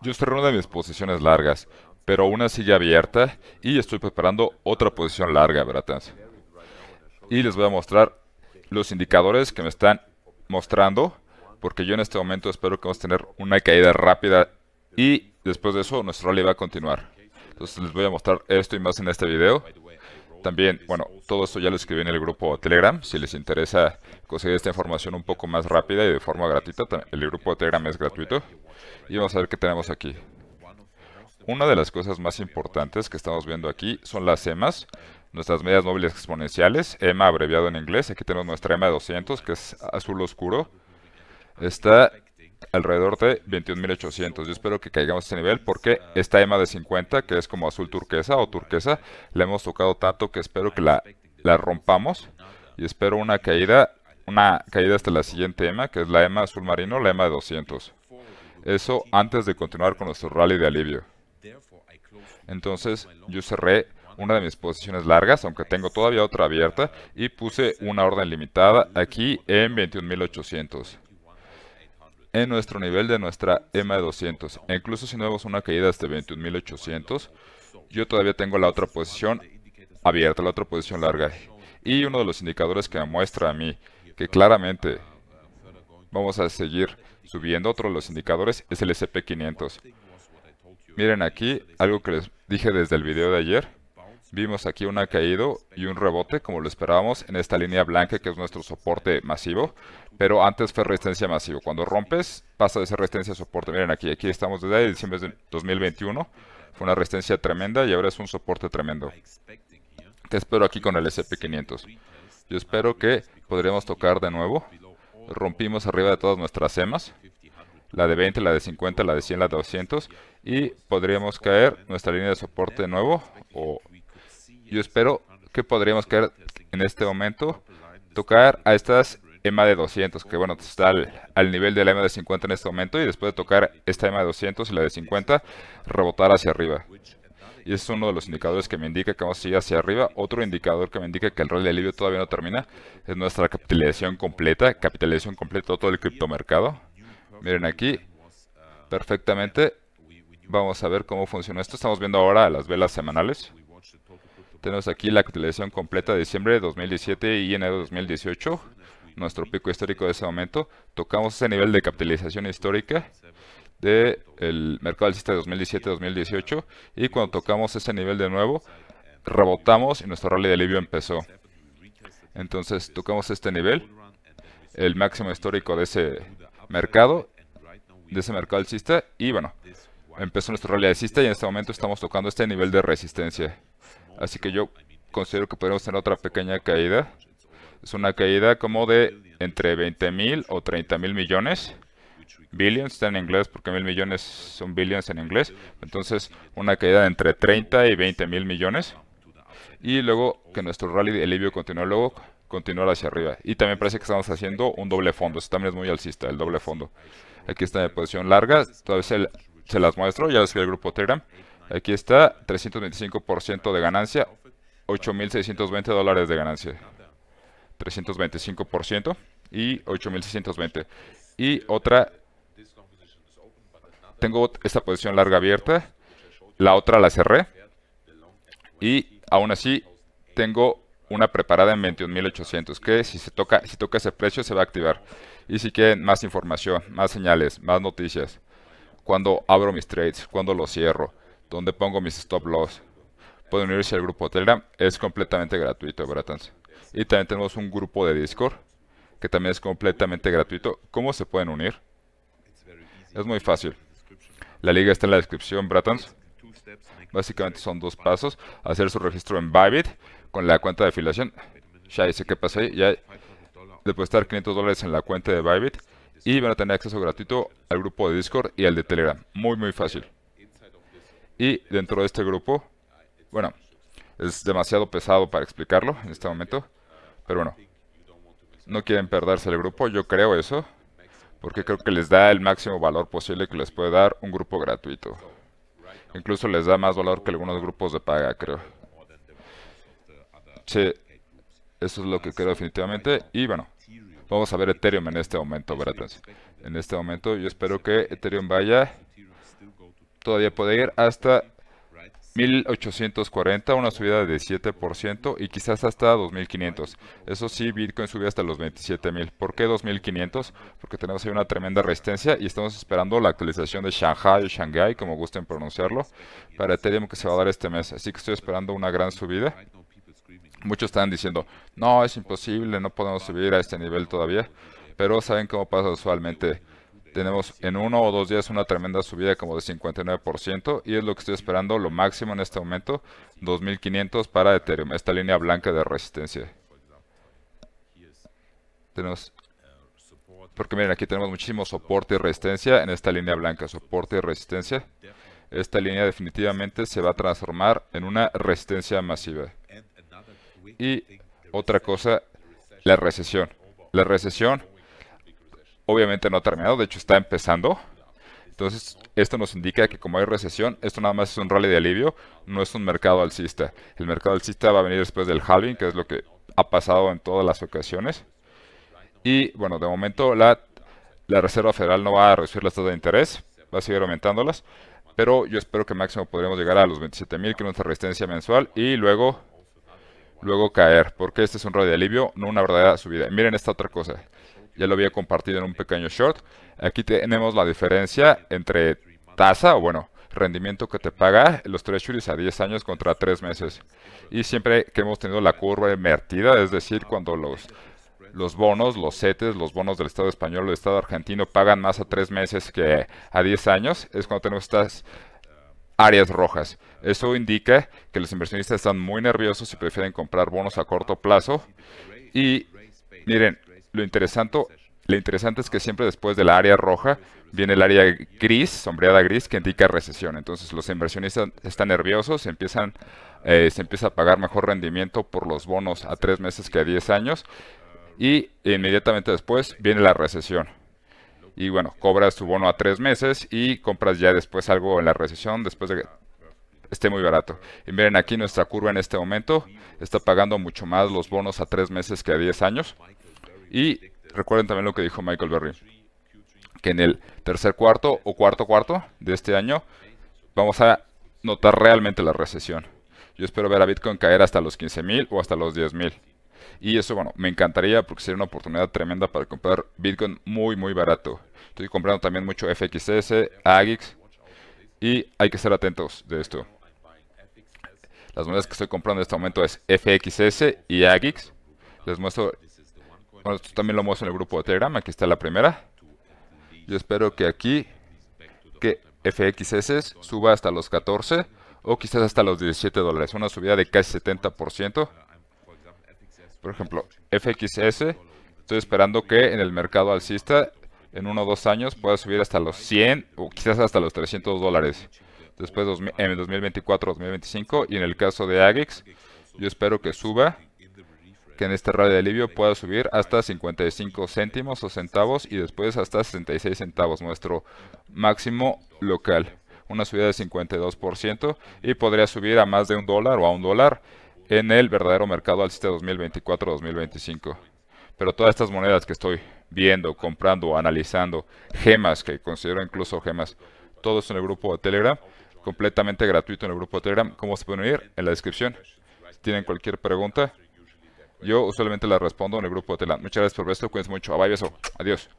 Yo estoy en una de mis posiciones largas, pero una silla abierta y estoy preparando otra posición larga, ¿verdad? Y les voy a mostrar los indicadores que me están mostrando, porque yo en este momento espero que vamos a tener una caída rápida y después de eso nuestro rally va a continuar. Entonces les voy a mostrar esto y más en este video. También, bueno, todo esto ya lo escribí en el grupo Telegram. Si les interesa conseguir esta información un poco más rápida y de forma gratuita, el grupo Telegram es gratuito. Y vamos a ver qué tenemos aquí. Una de las cosas más importantes que estamos viendo aquí son las EMAs, nuestras medias móviles exponenciales, EMA abreviado en inglés. Aquí tenemos nuestra EMA 200, que es azul oscuro. Está alrededor de 21.800. Yo espero que caigamos a este nivel porque esta EMA de 50, que es como azul turquesa o turquesa, la hemos tocado tanto que espero que la, rompamos y espero una caída, una caída hasta la siguiente EMA, que es la EMA azul marino, la EMA de 200. Eso antes de continuar con nuestro rally de alivio. Entonces yo cerré una de mis posiciones largas, aunque tengo todavía otra abierta, y puse una orden limitada aquí en 21.800 en nuestro nivel de nuestra m 200. incluso si no vemos una caída hasta 21.800, yo todavía tengo la otra posición abierta, la otra posición larga. Y uno de los indicadores que me muestra a mí que claramente vamos a seguir subiendo, otro de los indicadores es el SP500. Miren aquí, algo que les dije desde el video de ayer, Vimos aquí una caído y un rebote, como lo esperábamos, en esta línea blanca que es nuestro soporte masivo, pero antes fue resistencia masiva. Cuando rompes, pasa de ser resistencia a soporte. Miren aquí, aquí estamos desde diciembre de 2021. Fue una resistencia tremenda y ahora es un soporte tremendo. Te espero aquí con el SP500? Yo espero que podríamos tocar de nuevo. Rompimos arriba de todas nuestras EMAs la de 20, la de 50, la de 100, la de 200 y podríamos caer nuestra línea de soporte de nuevo o yo espero que podríamos caer en este momento, tocar a estas EMA de 200, que bueno, está al, nivel de la EMA de 50 en este momento, y después de tocar esta EMA de 200 y la de 50, rebotar hacia arriba. Y es uno de los indicadores que me indica que vamos a ir hacia arriba. Otro indicador que me indica que el rol de alivio todavía no termina es nuestra capitalización completa, capitalización completa de todo el criptomercado. Miren aquí, perfectamente, vamos a ver cómo funciona esto. Estamos viendo ahora las velas semanales. Tenemos aquí la capitalización completa de diciembre de 2017 y enero de 2018, nuestro pico histórico de ese momento. Tocamos ese nivel de capitalización histórica del de mercado alcista de 2017-2018 y cuando tocamos ese nivel de nuevo, rebotamos y nuestro rally de alivio empezó. Entonces tocamos este nivel, el máximo histórico de ese mercado, de ese mercado alcista y bueno, empezó nuestro rally alcista y en este momento estamos tocando este nivel de resistencia. Así que yo considero que podemos tener otra pequeña caída. Es una caída como de entre 20 mil o 30 mil millones. Billions está en inglés porque mil millones son billions en inglés. Entonces una caída de entre 30 y 20 mil millones. Y luego que nuestro rally de alivio continúe luego continuar hacia arriba. Y también parece que estamos haciendo un doble fondo. Esto también es muy alcista, el doble fondo. Aquí está en posición larga. Todavía se, se las muestro. Ya les el grupo Telegram. Aquí está, 325% de ganancia, 8.620 dólares de ganancia. 325% y 8.620. Y otra, tengo esta posición larga abierta, la otra la cerré y aún así tengo una preparada en 21.800 que si se toca si toca ese precio se va a activar y si quieren más información más señales más noticias cuando abro mis trades cuando los cierro donde pongo mis stop loss? Pueden unirse al grupo de Telegram. Es completamente gratuito, Bratans. Y también tenemos un grupo de Discord, que también es completamente gratuito. ¿Cómo se pueden unir? Es muy fácil. La liga está en la descripción, Bratans. Básicamente son dos pasos. Hacer su registro en Bybit con la cuenta de afiliación. Ya dice qué pasa ahí. Ya estar 500 dólares en la cuenta de Bybit y van a tener acceso gratuito al grupo de Discord y al de Telegram. Muy, muy fácil. Y dentro de este grupo, bueno, es demasiado pesado para explicarlo en este momento, pero bueno, no quieren perderse el grupo, yo creo eso, porque creo que les da el máximo valor posible que les puede dar un grupo gratuito. Incluso les da más valor que algunos grupos de paga, creo. Sí, eso es lo que creo definitivamente. Y bueno, vamos a ver Ethereum en este momento, ¿verdad? En este momento yo espero que Ethereum vaya todavía puede ir hasta 1840, una subida de 7% y quizás hasta 2500. Eso sí, Bitcoin sube hasta los 27000. ¿Por qué 2500? Porque tenemos ahí una tremenda resistencia y estamos esperando la actualización de Shanghai o Shanghai, como gusten pronunciarlo, para Ethereum que se va a dar este mes. Así que estoy esperando una gran subida. Muchos están diciendo, no, es imposible, no podemos subir a este nivel todavía. Pero saben cómo pasa usualmente tenemos en uno o dos días una tremenda subida como de 59% y es lo que estoy esperando, lo máximo en este momento, 2500 para Ethereum, esta línea blanca de resistencia. porque miren, aquí tenemos muchísimo soporte y resistencia en esta línea blanca, soporte y resistencia. Esta línea definitivamente se va a transformar en una resistencia masiva. Y otra cosa, la recesión. La recesión obviamente no ha terminado, de hecho está empezando. Entonces, esto nos indica que como hay recesión, esto nada más es un rally de alivio, no es un mercado alcista. El mercado alcista va a venir después del halving, que es lo que ha pasado en todas las ocasiones. Y bueno, de momento la, la Reserva Federal no va a reducir las tasas de interés, va a seguir aumentándolas, pero yo espero que máximo podremos llegar a los 27.000, que es nuestra resistencia mensual, y luego, luego caer, porque este es un rally de alivio, no una verdadera subida. miren esta otra cosa ya lo había compartido en un pequeño short. Aquí tenemos la diferencia entre tasa, o bueno, rendimiento que te paga los treasuries a 10 años contra 3 meses. Y siempre que hemos tenido la curva invertida, es decir, cuando los, los bonos, los CETES, los bonos del Estado español o del Estado argentino pagan más a 3 meses que a 10 años, es cuando tenemos estas áreas rojas. Eso indica que los inversionistas están muy nerviosos y prefieren comprar bonos a corto plazo. Y miren, lo interesante, lo interesante es que siempre después de la área roja viene el área gris, sombreada gris, que indica recesión. Entonces los inversionistas están nerviosos, empiezan, eh, se empieza a pagar mejor rendimiento por los bonos a tres meses que a diez años y inmediatamente después viene la recesión. Y bueno, cobras tu bono a tres meses y compras ya después algo en la recesión después de que esté muy barato. Y miren aquí nuestra curva en este momento está pagando mucho más los bonos a tres meses que a diez años. Y recuerden también lo que dijo Michael Berry, que en el tercer cuarto o cuarto cuarto de este año vamos a notar realmente la recesión. Yo espero ver a Bitcoin caer hasta los 15.000 o hasta los 10.000. Y eso, bueno, me encantaría porque sería una oportunidad tremenda para comprar Bitcoin muy, muy barato. Estoy comprando también mucho FXS, AGIX y hay que estar atentos de esto. Las monedas que estoy comprando en este momento es FXS y AGIX. Les muestro bueno, esto también lo muestro en el grupo de Telegram. Aquí está la primera. Yo espero que aquí, que FXS suba hasta los 14 o quizás hasta los 17 dólares. Una subida de casi 70%. Por ejemplo, FXS, estoy esperando que en el mercado alcista en uno o dos años pueda subir hasta los 100 o quizás hasta los 300 dólares. Después en el 2024-2025 y en el caso de Agix, yo espero que suba que en este radio de alivio pueda subir hasta 55 céntimos o centavos y después hasta 66 centavos, nuestro máximo local. Una subida de 52% y podría subir a más de un dólar o a un dólar en el verdadero mercado alcista 2024-2025. Pero todas estas monedas que estoy viendo, comprando, analizando, gemas que considero incluso gemas, todos en el grupo de Telegram, completamente gratuito en el grupo de Telegram. como se pueden unir? En la descripción. Si tienen cualquier pregunta, yo solamente la respondo en el grupo de Telam. Muchas gracias por ver esto. Cuídense mucho. Bye, Adiós.